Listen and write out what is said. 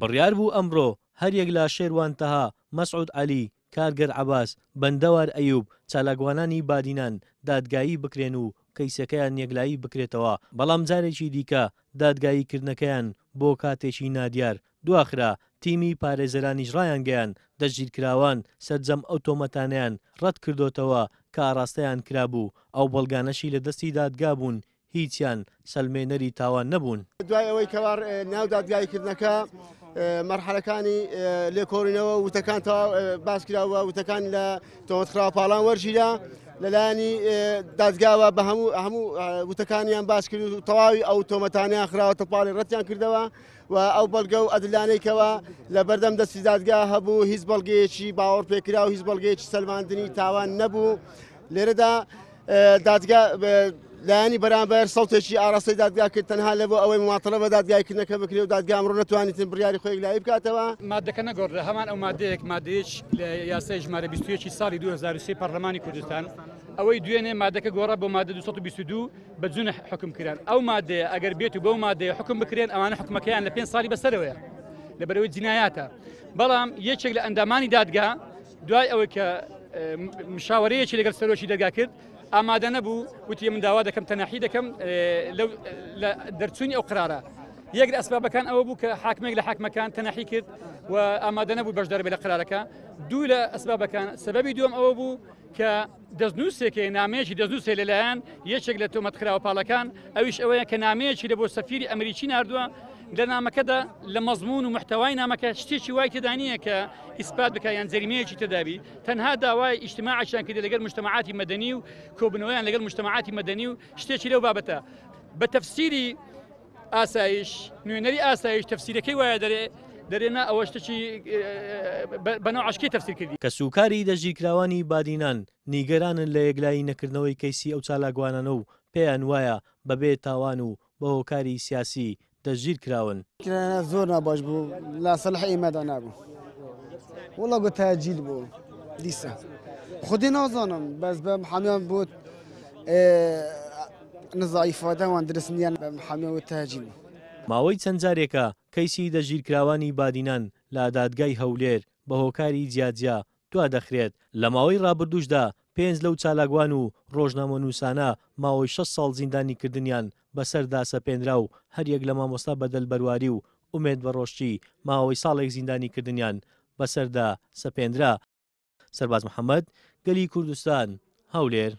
بڕیار بوو ئەمڕۆ هەریەک لا شێروان تەها مەسعود علی کارگەر عباس بەندەوار ئەیوب چالاگوانانی بادینان دادگایی بکرێن و کەیسەکەیان یەکلایی بکرێتەوە بەڵام جارێکی دیکە دادگاییکردنەکەیان بۆ کاتێکی نادیار دواخرا تیمی پارێزەرانی ژڕایان گەیان دەژگیرکراوان سەرجەم ئەو تۆمەتانیان ڕەت کردوتەوە کاڕاستەیان کرابوو ئەو بەڵگانەشی لە دەستی دادگابوون هیچیان سلمێنەری تاوان نەبوون دوای ئەوەی کەوار ناو دادگایکردنەکە مەرحەلەکانی لێکۆڕینەوە وتەکان باسکراوە وتەکان لە تۆمەتخراوە پاڵان وەرژیرا لەلایانی دادگاوە بە هەموو هەموو وتەکانیان باش کرد و تەواوی ئەو تۆمەتانیان خراوەتە پاڵی ڕەتیان کردەوە و ئەو بەڵگە و ئەدلانێکەوە لە بەردەم دەستی دادگا هەبوو هیچ بەڵگەیەکی باوەڕ پێکرا و هیچ بەڵگەیەکی سەلماندنی تاوان نەبوو لێرەدا دادگا لایانی بەرامبەر سەڵتێکی ئاراسی دادگا کرد تەنها لە بۆ ئەوەی مواتڵە بە دادگایکردنەکە بکرێ و دادگام ڕوو نتوانیتن بریاری خۆی لای بکاتەوە مادەکە نەگۆڕە هەمان ئەو مادەیەک مادەیەک لە یاسای ژمارە 21 ساڵی 2023 پەرلەمانی کوردستان ئەوەی دوێنێ مادەکە گۆڕە بۆ مادە 222 بە جونە حکم کران ئەو مادەیە ئەگەر بێت و بەو مادەیە حکم بکرێن ئەوانە حکومەکەیان لە پێ ساڵی بەسەرەوەە لەبەرەوەی جینایاتە بەڵام یەکێک لە ئەندامانی دادگا دوای ئەوەی کە مشاوەەیەکی لەگەر سەرۆکی دەرگا کرد ئامادە نەبوو وتی من داوا دەکەم تەنەحی دەکەم لە دەرچوونی ئەو قرارە یەک ئەسبابەکان ئەوە بوو کە حاکمێک لە حاکمەکان تەنەحی کرد و ئامادە نەبوو بەش دەربێت لە قرارەکە دوو لە ئەسبابەکان سەبەبی دوم ئەوە بوو کە دەستنووسێکی نامێکی دەستنووسێ لەلایەن یەکێک لە تۆمەتخراوە پاڵەکان ئەویش ئەوەیە کە نامەیەکی لە بۆ سەفیری ئەمریکی نردووە لە نامەکەدا لە مەزمون و محتەوای نامەکە شتێکی وای تێدانە کە ئیسپات بکە یان زریمەیەکی تدابی تەنها داوای ئیجتماعشان کردی لەگەر مشتمەعاتی مەدەنی و کۆبنەوەیان لەگەر مشتمەعاتی مەدەنی و شتێکی لەو بابەتە بە تەفسیری ئاسایش نوێنەری ئاسایش تەفسیرەکەی وایە دەرێ دەرێنە ئەوە شتێکی بەناو عشکی تەفسیر کردی کە سوکاری دەژیرکراوانی بادینان نیگەرانن لە یەکلایی نەکردنەوەی کەیسی ئەو چالاگوانانە و پێیان وایە بەبێ تاوان و بە هۆکاری سیاسی دەژیر کراون زۆر ناباش بوو لا سەلح ئێمەدا نابوو وڵا گو تاجیل بوو دیسە خودی نازانم بەس بەم حامیان بوت نزاییفادەوان درست نییان بەم حامی و تاجیل ماوەی چەند جارێکە کەیسی دەژیرکراوانی بادینان لە دادگای هەولێر بە هۆکاری جیاجیا دوا دەخرێت لە ماوەی ڕابردوشدا پێنج لەو چالاگوان و ڕۆژنامە نووسانە ماوەی 6 ساڵ زیندانی کردنیان بەسەردا سەپێنرا و هەریەک لە مامۆستا بەدەل بەرواری و ئومێد بە ڕۆشتی ماوەی ساڵێک زیندانی کردنیان بەسەردا سەپێنرا سەرباز محەممەد گەلی کوردستان هەولێر